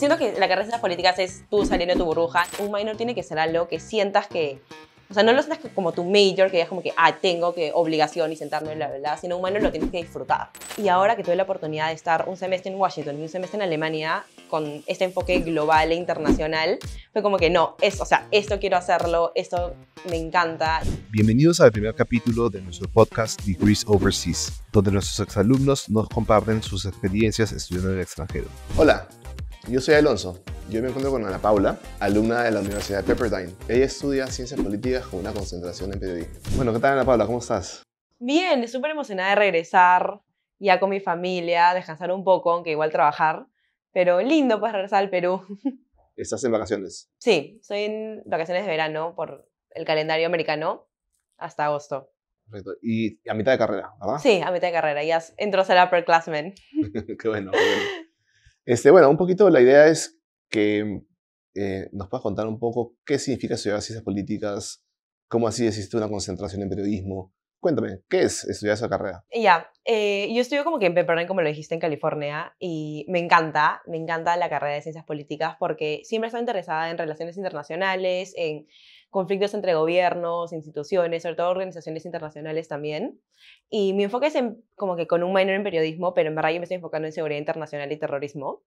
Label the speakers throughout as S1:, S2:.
S1: siento que la carrera de las políticas es tú saliendo de tu burbuja. Un minor tiene que ser algo que sientas que. O sea, no lo sientas como tu major, que es como que, ah, tengo que obligación y sentarme en la verdad, sino un minor lo tienes que disfrutar. Y ahora que tuve la oportunidad de estar un semestre en Washington y un semestre en Alemania, con este enfoque global e internacional, fue como que no, es, o sea, esto quiero hacerlo, esto me encanta.
S2: Bienvenidos al primer capítulo de nuestro podcast Degrees Overseas, donde nuestros exalumnos nos comparten sus experiencias estudiando en el extranjero. Hola, yo soy Alonso. Yo me encuentro con Ana Paula, alumna de la Universidad Pepperdine. Ella estudia ciencias políticas con una concentración en periodismo. Bueno, ¿qué tal Ana Paula? ¿Cómo estás?
S1: Bien, súper emocionada de regresar ya con mi familia, descansar un poco, aunque igual trabajar. Pero lindo pues regresar al Perú.
S2: ¿Estás en vacaciones?
S1: Sí, estoy en vacaciones de verano por el calendario americano hasta agosto.
S2: Perfecto. Y a mitad de carrera, ¿verdad? Sí, a
S1: mitad de carrera. Ya entró a ser upperclassman.
S2: qué bueno, qué bueno. Este, bueno, un poquito la idea es que eh, nos puedas contar un poco qué significa estudiar ciencias políticas, cómo así existe una concentración en periodismo. Cuéntame, ¿qué es estudiar esa carrera?
S1: Ya, eh, yo estudio como que en Pepperdine, como lo dijiste, en California, y me encanta, me encanta la carrera de ciencias políticas porque siempre he estado interesada en relaciones internacionales, en conflictos entre gobiernos, instituciones, sobre todo organizaciones internacionales también. Y mi enfoque es como que con un minor en periodismo, pero en verdad yo me estoy enfocando en seguridad internacional y terrorismo,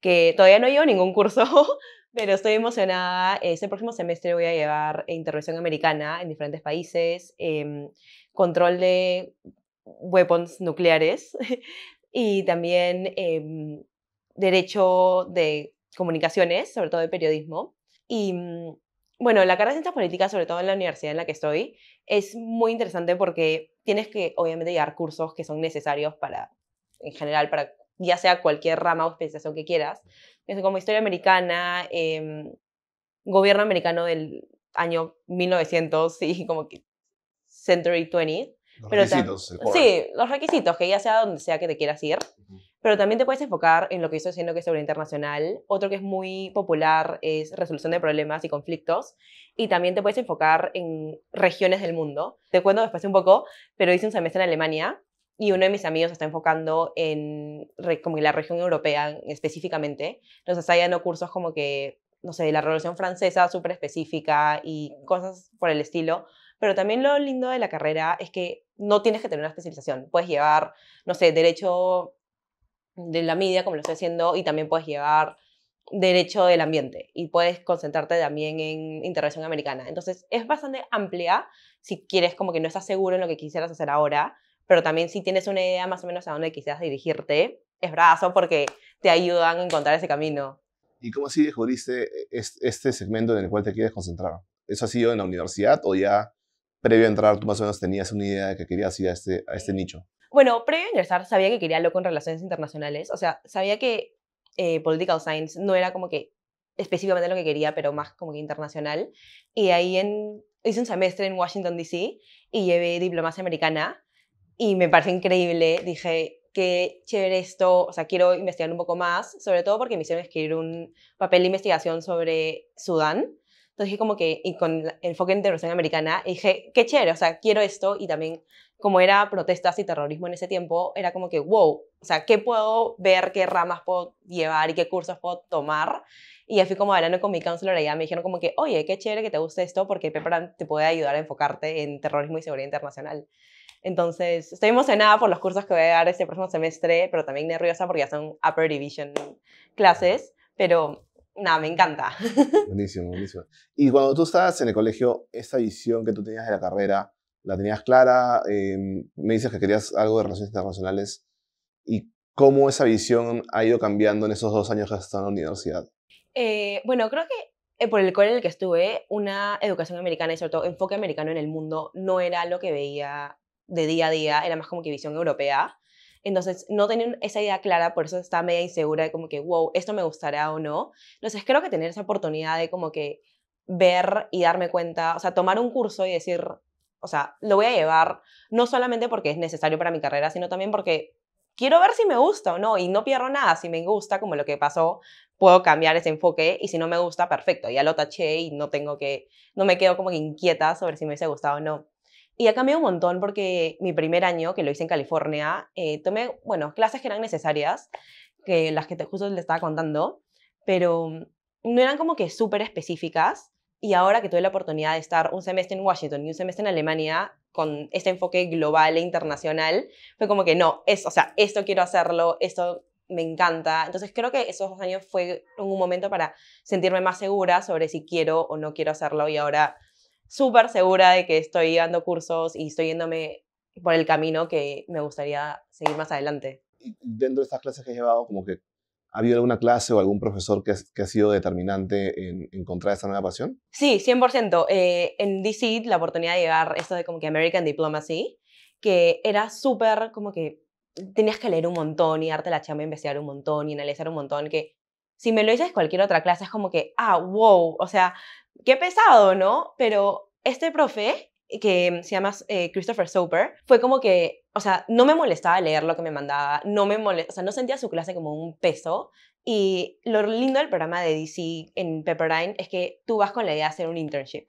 S1: que todavía no llevo ningún curso, pero estoy emocionada. Este próximo semestre voy a llevar intervención americana en diferentes países, em, control de weapons nucleares y también em, derecho de comunicaciones, sobre todo de periodismo. Y mm, bueno, la carrera de ciencias políticas, sobre todo en la universidad en la que estoy, es muy interesante porque tienes que, obviamente, llevar cursos que son necesarios para, en general, para ya sea cualquier rama o especialización que quieras, como historia americana, em, gobierno americano del año 1900 y como que century 20.
S2: Los pero requisitos.
S1: sí, los requisitos, que ya sea donde sea que te quieras ir. Pero también te puedes enfocar en lo que estoy haciendo que es sobre internacional. Otro que es muy popular es resolución de problemas y conflictos. Y también te puedes enfocar en regiones del mundo. Te cuento después un poco, pero hice un semestre en Alemania y uno de mis amigos está enfocando en la región europea específicamente. Nos está dando cursos como que, no sé, de la Revolución Francesa súper específica y cosas por el estilo. Pero también lo lindo de la carrera es que no tienes que tener una especialización. Puedes llevar, no sé, derecho de la media, como lo estoy haciendo, y también puedes llevar derecho del ambiente y puedes concentrarte también en intervención americana. Entonces, es bastante amplia si quieres como que no estás seguro en lo que quisieras hacer ahora, pero también si tienes una idea más o menos a dónde quisieras dirigirte, es brazo porque te ayudan a encontrar ese camino.
S2: ¿Y cómo así descubriste este segmento en el cual te quieres concentrar? ¿Eso ha sido en la universidad o ya previo a entrar tú más o menos tenías una idea de que querías ir a este, a este mm. nicho?
S1: Bueno, previo a ingresar sabía que quería algo con relaciones internacionales, o sea, sabía que eh, political science no era como que específicamente lo que quería, pero más como que internacional. Y ahí en, hice un semestre en Washington, D.C. y llevé diplomacia americana y me parece increíble. Dije, qué chévere esto, o sea, quiero investigar un poco más, sobre todo porque me hicieron escribir un papel de investigación sobre Sudán. Entonces dije como que, y con el enfoque en internacional americana, dije, qué chévere, o sea, quiero esto y también como era protestas y terrorismo en ese tiempo, era como que, wow, o sea, ¿qué puedo ver, qué ramas puedo llevar y qué cursos puedo tomar? Y ya fui como hablando con mi counselor allá, me dijeron como que, oye, qué chévere que te guste esto porque Pepperan te puede ayudar a enfocarte en terrorismo y seguridad internacional. Entonces, estoy emocionada por los cursos que voy a dar este próximo semestre, pero también nerviosa porque ya son upper division clases, pero nada, me encanta.
S2: Buenísimo, buenísimo. Y cuando tú estabas en el colegio, esa visión que tú tenías de la carrera, la tenías clara, em, me dices que querías algo de relaciones internacionales y cómo esa visión ha ido cambiando en esos dos años que has estado en la universidad.
S1: Eh, bueno, creo que eh, por el core en el que estuve, una educación americana y sobre todo enfoque americano en el mundo no era lo que veía de día a día, era más como que visión europea. Entonces no tenía esa idea clara, por eso estaba media insegura de como que, wow, esto me gustará o no. Entonces creo que tener esa oportunidad de como que ver y darme cuenta, o sea, tomar un curso y decir, o sea, lo voy a llevar no solamente porque es necesario para mi carrera, sino también porque quiero ver si me gusta o no y no pierdo nada. Si me gusta, como lo que pasó, puedo cambiar ese enfoque y si no me gusta, perfecto, ya lo taché y no tengo que, no me quedo como que inquieta sobre si me hubiese gustado o no. Y ha cambiado un montón porque mi primer año, que lo hice en California, eh, tomé, bueno, clases que eran necesarias, que las que te, justo les estaba contando, pero no eran como que súper específicas y ahora que tuve la oportunidad de estar un semestre en Washington y un semestre en Alemania con este enfoque global e internacional, fue como que no, es, o sea, esto quiero hacerlo, esto me encanta. Entonces creo que esos dos años fue un momento para sentirme más segura sobre si quiero o no quiero hacerlo y ahora súper segura de que estoy dando cursos y estoy yéndome por el camino que me gustaría seguir más adelante. Dentro de estas clases que he llevado,
S2: como que ¿Ha habido alguna clase o algún profesor que, ha sido determinante en encontrar esa nueva pasión?
S1: Sí, 100%. Eh, en DC, la oportunidad de llegar, eso de como que American Diplomacy, que era súper como que tenías que leer un montón y darte la chamba, investigar un montón y analizar un montón, que si me lo dices cualquier otra clase es como que, ah, wow, o sea, qué pesado, ¿no? Pero este profe, que se llama eh, Christopher Soper, fue como que o sea, no me molestaba leer lo que me mandaba, no me molestaba, o sea, no sentía su clase como un peso. Y lo lindo del programa de DC en Pepperdine es que tú vas con la idea de hacer un internship.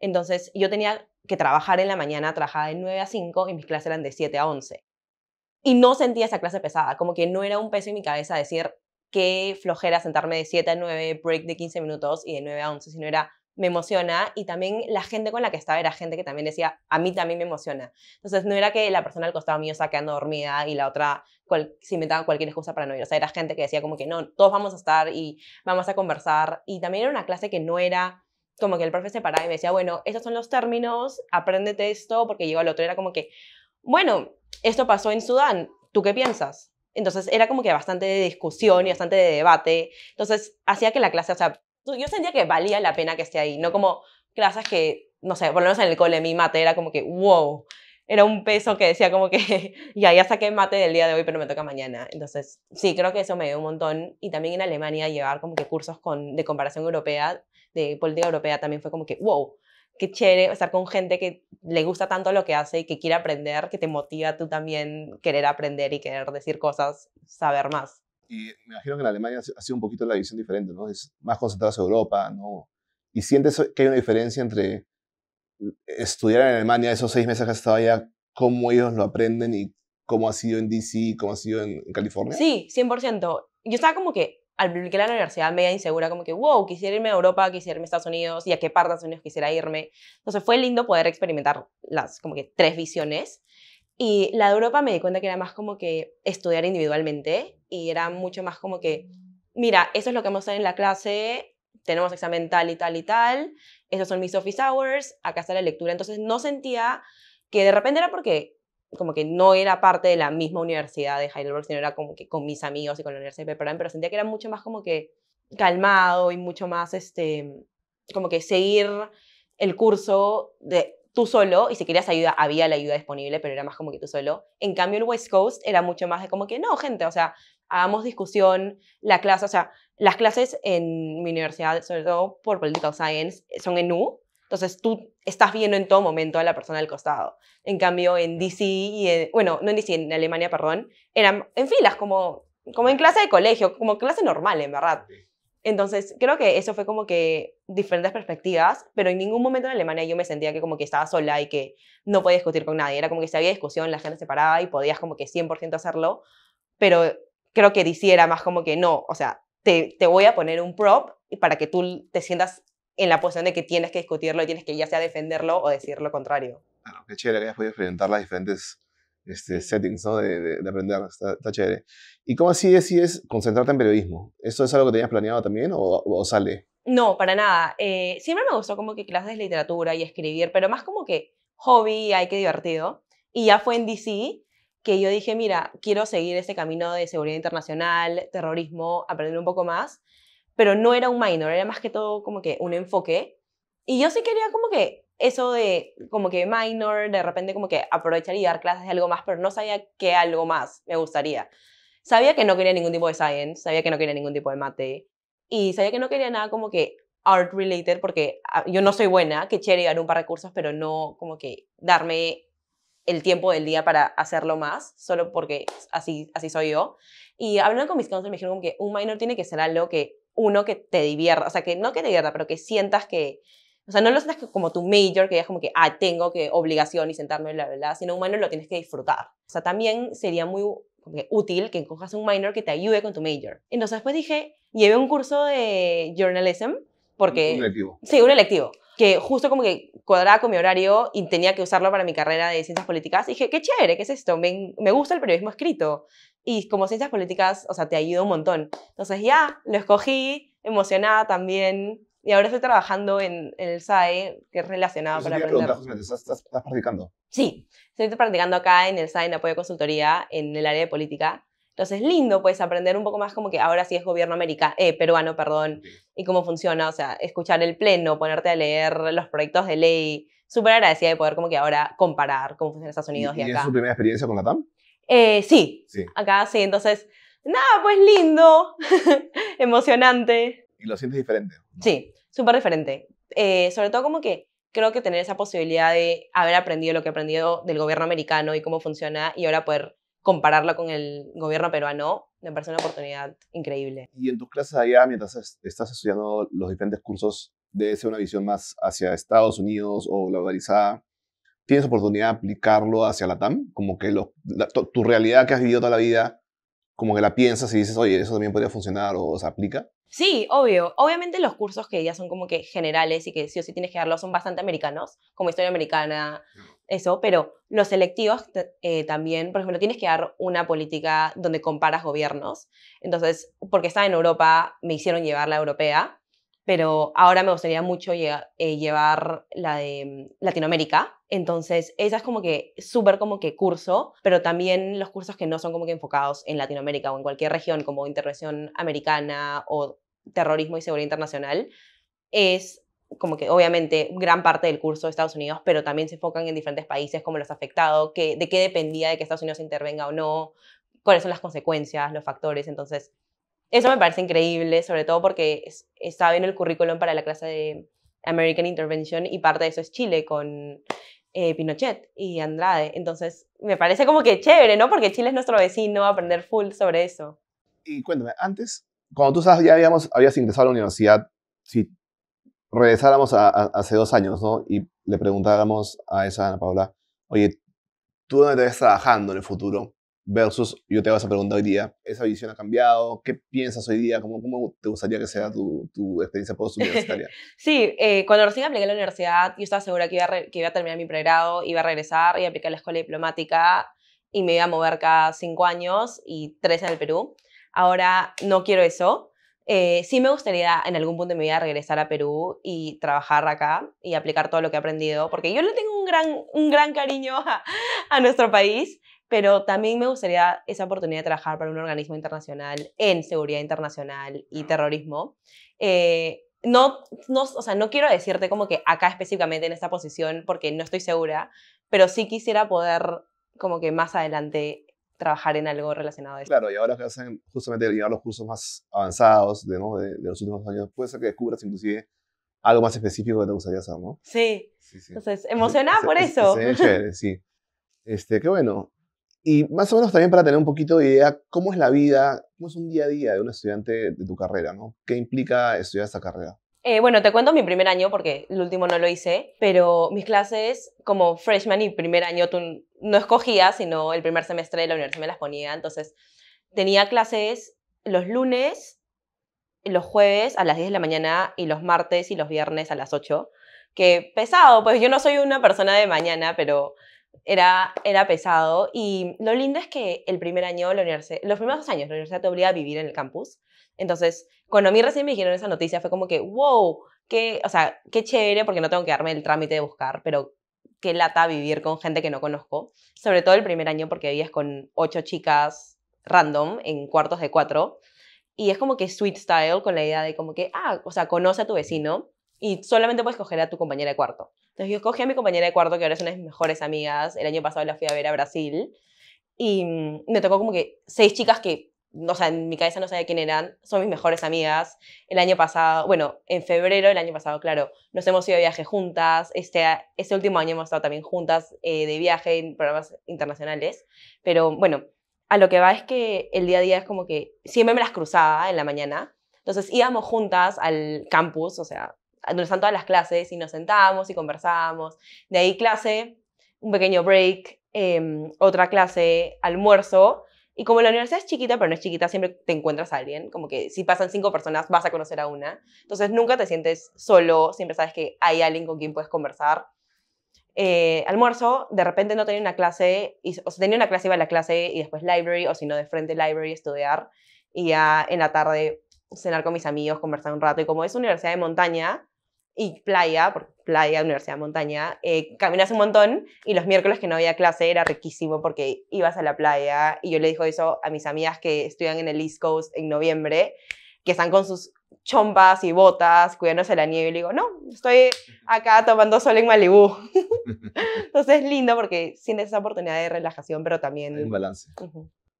S1: Entonces, yo tenía que trabajar en la mañana, trabajaba de 9 a 5 y mis clases eran de 7 a 11. Y no sentía esa clase pesada, como que no era un peso en mi cabeza decir qué flojera sentarme de 7 a 9, break de 15 minutos y de 9 a 11, sino era, me emociona y también la gente con la que estaba era gente que también decía, a mí también me emociona. Entonces no era que la persona al costado mío estaba quedando dormida y la otra cual, se inventaba cualquier excusa para no ir. O sea, era gente que decía como que no, todos vamos a estar y vamos a conversar. Y también era una clase que no era como que el profe se paraba y me decía, bueno, estos son los términos, apréndete esto, porque llegó al otro. Era como que, bueno, esto pasó en Sudán, ¿tú qué piensas? Entonces era como que bastante de discusión y bastante de debate. Entonces hacía que la clase, o sea, yo sentía que valía la pena que esté ahí, no como clases que, no sé, por lo menos en el cole mi mate era como que, wow, era un peso que decía como que, ya, ya saqué mate del día de hoy, pero me toca mañana. Entonces, sí, creo que eso me dio un montón. Y también en Alemania llevar como que cursos con, de comparación europea, de política europea, también fue como que, wow, qué chévere estar con gente que le gusta tanto lo que hace y que quiere aprender, que te motiva tú también querer aprender y querer decir cosas, saber más.
S2: Y me imagino que en Alemania ha sido un poquito la visión diferente, ¿no? Es más concentrada hacia Europa, ¿no? Y sientes que hay una diferencia entre estudiar en Alemania esos seis meses que has estado allá, cómo ellos lo aprenden y cómo ha sido en DC, cómo ha sido en, California. Sí,
S1: 100%. Yo estaba como que al publicar la universidad media insegura, como que, wow, quisiera irme a Europa, quisiera irme a Estados Unidos y a qué parte de Estados Unidos quisiera irme. Entonces fue lindo poder experimentar las como que tres visiones. Y la de Europa me di cuenta que era más como que estudiar individualmente y era mucho más como que, mira, eso es lo que vamos a hacer en la clase, tenemos examen tal y tal y tal, esos son mis office hours, acá está la lectura. Entonces no sentía que de repente era porque como que no era parte de la misma universidad de Heidelberg, sino era como que con mis amigos y con la Universidad de Pepperdine, pero sentía que era mucho más como que calmado y mucho más, este, como que seguir el curso de tú solo, y si querías ayuda, había la ayuda disponible, pero era más como que tú solo. En cambio, el West Coast era mucho más de como que, no, gente, o sea, hagamos discusión, la clase, o sea, las clases en mi universidad, sobre todo por Political Science, eh, son en U, entonces tú estás viendo en todo momento a la persona del costado. En cambio, en DC y bueno, no en DC, en Alemania, perdón, eran en filas, como, como en clase de colegio, como clase normal, en verdad. Entonces, creo que eso fue como que diferentes perspectivas, pero en ningún momento en Alemania yo me sentía que como que estaba sola y que no podía discutir con nadie. Era como que si había discusión, la gente se paraba y podías como que 100% hacerlo, pero creo que hiciera más como que no, o sea, te, te voy a poner un prop para que tú te sientas en la posición de que tienes que discutirlo y tienes que ya sea defenderlo o decir lo contrario.
S2: Claro, ah, qué chévere que podido experimentar las diferentes este, settings ¿no? de, de, aprender, está, chévere. ¿Y cómo así decides concentrarte en periodismo? ¿Eso es algo que tenías planeado también o, sale?
S1: No, para nada. Eh, siempre me gustó como que clases de literatura y escribir, pero más como que hobby, hay que divertido. Y ya fue en DC que yo dije, mira, quiero seguir este camino de seguridad internacional, terrorismo, aprender un poco más, pero no era un minor, era más que todo como que un enfoque. Y yo sí quería como que eso de como que minor, de repente como que aprovechar y dar clases de algo más, pero no sabía qué algo más me gustaría. Sabía que no quería ningún tipo de science, sabía que no quería ningún tipo de mate y sabía que no quería nada como que art related porque ah, yo no soy buena, que chévere dar un par de cursos, pero no como que darme el tiempo del día para hacerlo más, solo porque así, así soy yo. Y hablando con mis counselors me dijeron que un minor tiene que ser algo que uno que te divierta, o sea, que no que te divierta, pero que sientas que, o sea, no lo sientas como tu major, que digas como que, ah, tengo que obligación y sentarme, la verdad, sino un minor lo tienes que disfrutar. O sea, también sería muy útil que cojas un minor que te ayude con tu major. Entonces después dije, llevé un curso de journalism, porque... Un electivo. Sí, un electivo que justo como que cuadraba con mi horario y tenía que usarlo para mi carrera de ciencias políticas. dije, qué chévere, ¿qué es esto? Me, me gusta el periodismo escrito. Y como ciencias políticas, o sea, te ayuda un montón. Entonces ya, lo escogí, emocionada también. Y ahora estoy trabajando en, el SAE, que es relacionado para aprender. justamente,
S2: ¿Estás, practicando?
S1: Sí, estoy practicando acá en el SAE, en apoyo a consultoría, en el área de política. Entonces, lindo, puedes aprender un poco más como que ahora sí es gobierno americano, eh, peruano, perdón, y cómo funciona, o sea, escuchar el pleno, ponerte a leer los proyectos de ley. Súper agradecida de poder como que ahora comparar cómo funciona Estados Unidos y, acá. ¿Y es su
S2: primera experiencia con la TAM?
S1: Eh, sí. sí, acá sí, entonces, nada, pues lindo, emocionante.
S2: ¿Y lo sientes diferente?
S1: Sí, súper diferente. Eh, sobre todo como que creo que tener esa posibilidad de haber aprendido lo que he aprendido del gobierno americano y cómo funciona y ahora poder compararlo con el gobierno peruano, me parece una oportunidad increíble.
S2: Y en tus clases allá, mientras estás estudiando los diferentes cursos, debe ser una visión más hacia Estados Unidos o globalizada. ¿Tienes oportunidad de aplicarlo hacia la TAM? Como que tu realidad que has vivido toda la vida, como que la piensas y dices, oye, eso también podría funcionar o se aplica.
S1: Sí, obvio. Obviamente los cursos que ya son como que generales y que sí o sí tienes que darlos son bastante americanos, como historia americana, eso, pero los selectivos eh, también, por ejemplo, tienes que dar una política donde comparas gobiernos. Entonces, porque estaba en Europa, me hicieron llevar la europea, pero ahora me gustaría mucho eh, llevar la de mm, Latinoamérica. Entonces, esa es como que súper como que curso, pero también los cursos que no son como que enfocados en Latinoamérica o en cualquier región, como intervención americana o terrorismo y seguridad internacional, es como que obviamente gran parte del curso de Estados Unidos, pero también se enfocan en diferentes países, cómo los ha afectado, que, de qué dependía de que Estados Unidos intervenga o no, cuáles son las consecuencias, los factores. Entonces, eso me parece increíble, sobre todo porque está estaba en el currículum para la clase de American Intervention y parte de eso es Chile con eh, Pinochet y Andrade. Entonces, me parece como que chévere, ¿no? Porque Chile es nuestro vecino, aprender full sobre eso. Y cuéntame, antes,
S2: cuando tú sabes, ya habíamos, habías ingresado a la universidad, si regresáramos hace dos años, ¿no? Y le preguntáramos a esa Ana Paula, oye, ¿tú dónde te ves trabajando en el futuro? Versus, yo te vas a preguntar hoy día, ¿esa visión ha cambiado? ¿Qué piensas hoy día? ¿Cómo, cómo te gustaría que sea tu, experiencia post-universitaria?
S1: sí, eh, cuando recién apliqué a la universidad, yo estaba segura que iba, que iba a terminar mi pregrado, iba a regresar y aplicar a la escuela diplomática y me iba a mover cada cinco años y tres en el Perú. Ahora no quiero eso. Eh, sí me gustaría en algún punto de mi vida regresar a Perú y trabajar acá y aplicar todo lo que he aprendido, porque yo le tengo un gran, un gran cariño a, nuestro país, pero también me gustaría esa oportunidad de trabajar para un organismo internacional en seguridad internacional y terrorismo. Eh, no, o sea, no quiero decirte como que acá específicamente en esta posición porque no estoy segura, pero sí quisiera poder como que más adelante trabajar en algo relacionado a eso. Claro, y
S2: ahora que hacen justamente llevar los cursos más avanzados de, los últimos años, puede ser que descubras inclusive algo más específico que te gustaría hacer, ¿no?
S1: Sí. sí, Entonces, emocionada por eso. Sí,
S2: sí. Este, qué bueno. Y más o menos también para tener un poquito de idea, ¿cómo es la vida, cómo es un día a día de un estudiante de tu carrera, ¿no? ¿Qué implica estudiar esta carrera?
S1: Eh, bueno, te cuento mi primer año porque el último no lo hice, pero mis clases como freshman y primer año tú no escogías, sino el primer semestre de la universidad me las ponía. Entonces, tenía clases los lunes, los jueves a las 10 de la mañana y los martes y los viernes a las 8. Que pesado, pues yo no soy una persona de mañana, pero era, era pesado. Y lo lindo es que el primer año, la universidad, los primeros dos años, la universidad te obliga a vivir en el campus. Entonces, cuando a mí recién me dijeron esa noticia, fue como que, wow, qué, o sea, qué chévere, porque no tengo que darme el trámite de buscar, pero qué lata vivir con gente que no conozco. Sobre todo el primer año, porque vivías con ocho chicas random en cuartos de cuatro. Y es como que sweet style con la idea de como que, ah, o sea, conoce a tu vecino y solamente puedes coger a tu compañera de cuarto. Entonces yo escogí a mi compañera de cuarto, que ahora son mis mejores amigas. El año pasado la fui a ver a Brasil y mm, me tocó como que seis chicas que o sea, en mi cabeza no sabía quién eran, son mis mejores amigas. El año pasado, bueno, en febrero del año pasado, claro, nos hemos ido de viaje juntas, este, este último año hemos estado también juntas eh, de viaje en programas internacionales, pero bueno, a lo que va es que el día a día es como que siempre me las cruzaba en la mañana, entonces íbamos juntas al campus, o sea, donde están todas las clases y nos sentábamos y conversábamos, de ahí clase, un pequeño break, em, otra clase, almuerzo, y como la universidad es chiquita, pero no es chiquita, siempre te encuentras a alguien, como que si pasan cinco personas vas a conocer a una. Entonces nunca te sientes solo, siempre sabes que hay alguien con quien puedes conversar. Eh, almuerzo, de repente no tenía una clase, y, o sea, tenía una clase, iba a la clase y después library, o si no, de frente library, estudiar. Y ya en la tarde cenar con mis amigos, conversar un rato. Y como es universidad de montaña, y playa, por playa, universidad, montaña, eh, caminas un montón y los miércoles que no había clase era riquísimo porque ibas a la playa y yo le dijo eso a mis amigas que estudian en el East Coast en noviembre, que están con sus chompas y botas, cuidándose la nieve. Y le digo, no, estoy acá tomando sol en Malibú. Entonces es lindo porque sientes esa oportunidad de relajación, pero también... un balance.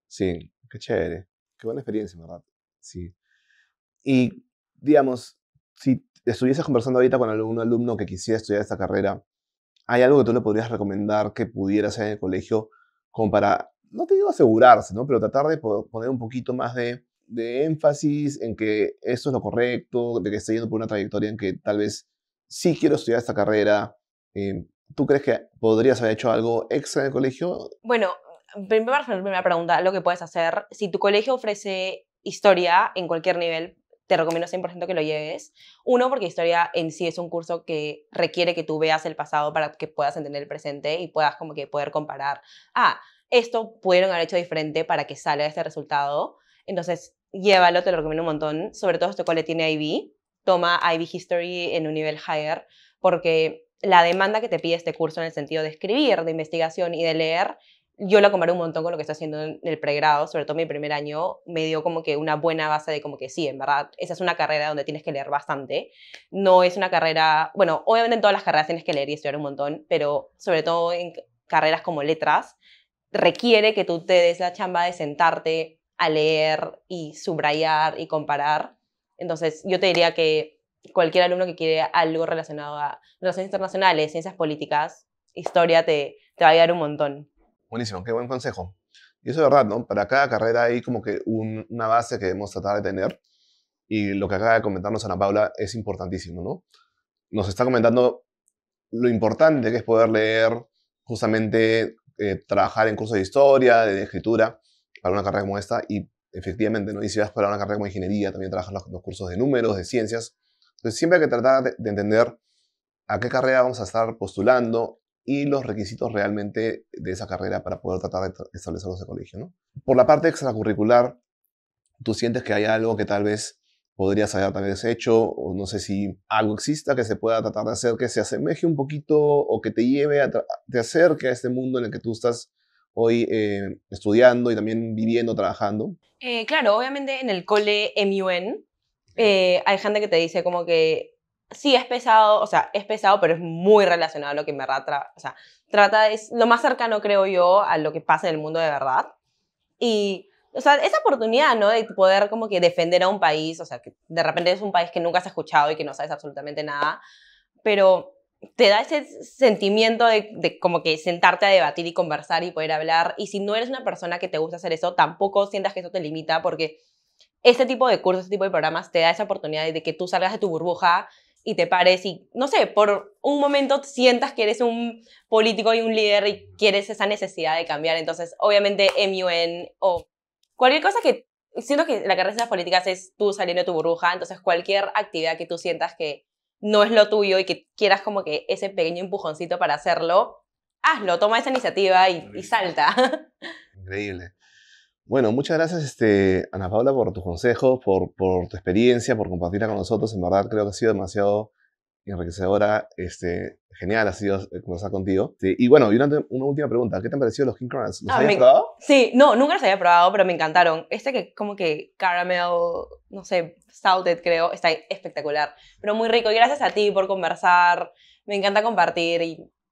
S2: Sí, qué chévere. Qué buena experiencia, ¿verdad? Sí. Y, digamos, si estuvieses conversando ahorita con algún alumno que quisiera estudiar esta carrera, ¿hay algo que tú le podrías recomendar que pudiera hacer en el colegio como para, no te digo asegurarse, ¿no? pero tratar de poner un poquito más de, énfasis en que esto es lo correcto, de que estoy yendo por una trayectoria en que tal vez sí quiero estudiar esta carrera? Eh, ¿Tú crees que podrías haber hecho algo extra en el colegio?
S1: Bueno, la primera pregunta, lo que puedes hacer, si tu colegio ofrece historia en cualquier nivel, te recomiendo 100% que lo lleves. Uno, porque historia en sí es un curso que requiere que tú veas el pasado para que puedas entender el presente y puedas como que poder comparar, ah, esto pudieron haber hecho diferente para que salga este resultado. Entonces, llévalo, te lo recomiendo un montón. Sobre todo, este le tiene IB. Toma IB History en un nivel higher porque la demanda que te pide este curso en el sentido de escribir, de investigación y de leer yo la comparo un montón con lo que está haciendo en el pregrado, sobre todo mi primer año, me dio como que una buena base de como que sí, en verdad, esa es una carrera donde tienes que leer bastante. No es una carrera, bueno, obviamente en todas las carreras tienes que leer y estudiar un montón, pero sobre todo en carreras como letras, requiere que tú te des la chamba de sentarte a leer y subrayar y comparar. Entonces, yo te diría que cualquier alumno que quiere algo relacionado a relaciones internacionales, ciencias políticas, historia, te, te va a ayudar un montón.
S2: Buenísimo, qué buen consejo. Y eso es verdad, ¿no? Para cada carrera hay como que una base que debemos tratar de tener. Y lo que acaba de comentarnos Ana Paula es importantísimo, ¿no? Nos está comentando lo importante que es poder leer, justamente eh, trabajar en cursos de historia, de escritura, para una carrera como esta. Y efectivamente, ¿no? Y si vas para una carrera como ingeniería, también trabajas los, los cursos de números, de ciencias. Entonces, siempre hay que tratar de entender a qué carrera vamos a estar postulando, y los requisitos realmente de esa carrera para poder tratar de establecerlos ese colegio. ¿no? Por la parte extracurricular, tú sientes que hay algo que tal vez podrías haber tal vez hecho, o no sé si algo exista que se pueda tratar de hacer que se asemeje un poquito o que te lleve, a te acerque a este mundo en el que tú estás hoy eh, estudiando y también viviendo, trabajando?
S1: Eh, claro, obviamente en el cole MUN eh, hay gente que te dice como que sí es pesado, o sea, es pesado, pero es muy relacionado a lo que me verdad, o sea, trata, es lo más cercano, creo yo, a lo que pasa en el mundo de verdad. Y, o sea, esa oportunidad, ¿no? De poder como que defender a un país, o sea, que de repente es un país que nunca has escuchado y que no sabes absolutamente nada, pero te da ese sentimiento de, de, como que sentarte a debatir y conversar y poder hablar. Y si no eres una persona que te gusta hacer eso, tampoco sientas que eso te limita porque este tipo de cursos, este tipo de programas te da esa oportunidad de que tú salgas de tu burbuja y te pares y, no sé, por un momento sientas que eres un político y un líder y quieres esa necesidad de cambiar. Entonces, obviamente, MUN o cualquier cosa que... Siento que la carrera de las políticas es tú saliendo de tu burbuja, entonces cualquier actividad que tú sientas que no es lo tuyo y que quieras como que ese pequeño empujoncito para hacerlo, hazlo, toma esa iniciativa y salta.
S2: Increíble. Bueno, muchas gracias este, Ana Paula por tus consejos, por, por, tu experiencia, por compartirla con nosotros. En verdad creo que ha sido demasiado enriquecedora, este, genial ha sido eh, conversar contigo. y bueno, una, última pregunta, ¿qué te han parecido los King ¿Los ah, habías probado?
S1: Sí, no, nunca los había probado, pero me encantaron. Este que como que caramel, no sé, salted creo, está espectacular, pero muy rico. Y gracias a ti por conversar, me encanta compartir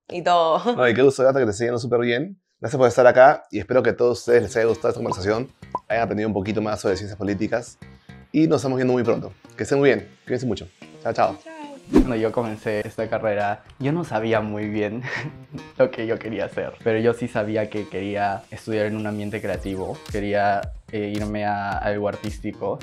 S1: y, todo.
S2: Ay, qué gusto, Gata, que te siguen súper bien. Gracias por estar acá y espero que a todos ustedes les haya gustado esta conversación, hayan aprendido un poquito más sobre ciencias políticas y nos estamos viendo muy pronto. Que estén muy bien, cuídense mucho. Chao, chao. Cuando yo comencé esta carrera, yo no sabía muy bien lo que yo quería hacer, pero yo sí sabía que quería estudiar en un ambiente creativo, quería eh, irme a algo artístico